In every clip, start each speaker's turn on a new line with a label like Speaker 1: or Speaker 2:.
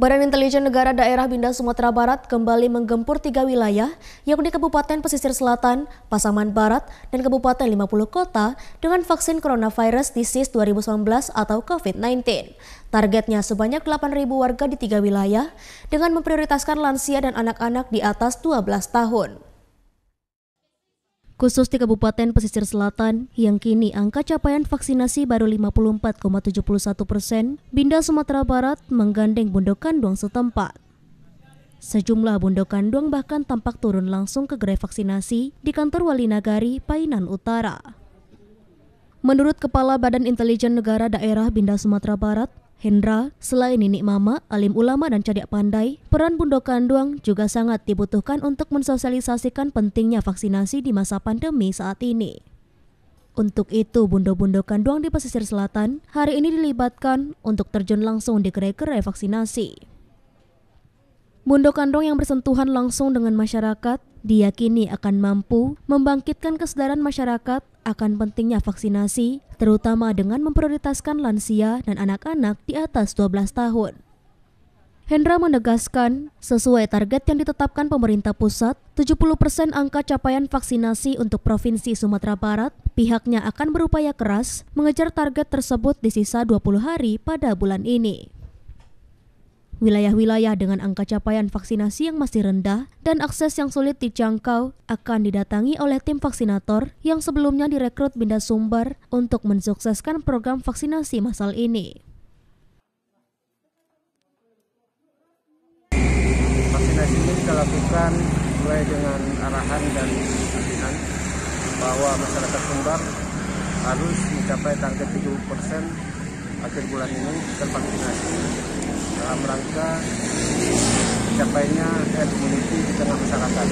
Speaker 1: Badan Intelijen Negara Daerah Binda Sumatera Barat kembali menggempur tiga wilayah, yakni Kabupaten Pesisir Selatan, Pasaman Barat, dan Kabupaten 50 Kota dengan vaksin Coronavirus Disease 2019 atau COVID-19. Targetnya sebanyak 8.000 warga di tiga wilayah dengan memprioritaskan lansia dan anak-anak di atas 12 tahun khusus di Kabupaten Pesisir Selatan yang kini angka capaian vaksinasi baru 54,71 persen, Binda Sumatera Barat menggandeng bundokan doang setempat. Sejumlah bundokan duang bahkan tampak turun langsung ke gerai vaksinasi di kantor Wali Nagari, Painan Utara. Menurut Kepala Badan Intelijen Negara Daerah Binda Sumatera Barat, Hendra, selain Nini Mama, alim ulama dan cadak pandai, peran Bunda Kanduang juga sangat dibutuhkan untuk mensosialisasikan pentingnya vaksinasi di masa pandemi saat ini. Untuk itu, Bunda-Bunda Kanduang di pesisir selatan hari ini dilibatkan untuk terjun langsung di gerai-gerai vaksinasi. Bunda Kandong yang bersentuhan langsung dengan masyarakat diyakini akan mampu membangkitkan kesadaran masyarakat akan pentingnya vaksinasi, terutama dengan memprioritaskan lansia dan anak-anak di atas 12 tahun. Hendra menegaskan, sesuai target yang ditetapkan pemerintah pusat, 70% angka capaian vaksinasi untuk Provinsi Sumatera Barat, pihaknya akan berupaya keras mengejar target tersebut di sisa 20 hari pada bulan ini. Wilayah-wilayah dengan angka capaian vaksinasi yang masih rendah dan akses yang sulit dijangkau akan didatangi oleh tim vaksinator yang sebelumnya direkrut Binda Sumber untuk mensukseskan program vaksinasi massal ini.
Speaker 2: Vaksinasi ini kita lakukan sesuai dengan arahan dan pimpinan bahwa masyarakat Sumbar harus mencapai target 70 persen akhir bulan ini tervaksinasi dalam rangka capainya herd immunity di tengah masyarakat.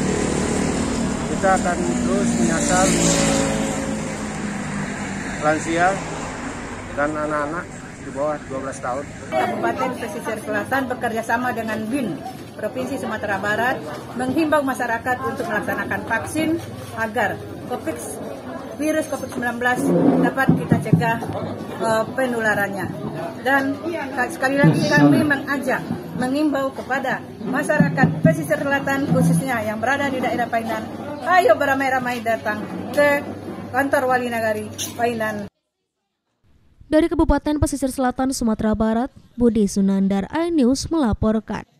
Speaker 2: Kita akan terus menyasar lansia dan anak-anak di bawah 12 tahun. Kabupaten Pesisir Selatan bekerja sama dengan BIN Provinsi Sumatera Barat menghimbau masyarakat untuk melaksanakan vaksin agar COVID virus COVID-19 dapat kita cegah uh, penularannya. Dan sekali lagi kami mengajak, mengimbau kepada masyarakat pesisir selatan khususnya yang berada di daerah Painan, ayo beramai-ramai datang ke kantor Wali Nagari Painan.
Speaker 1: Dari Kabupaten Pesisir Selatan, Sumatera Barat, Budi Sunandar iNews melaporkan.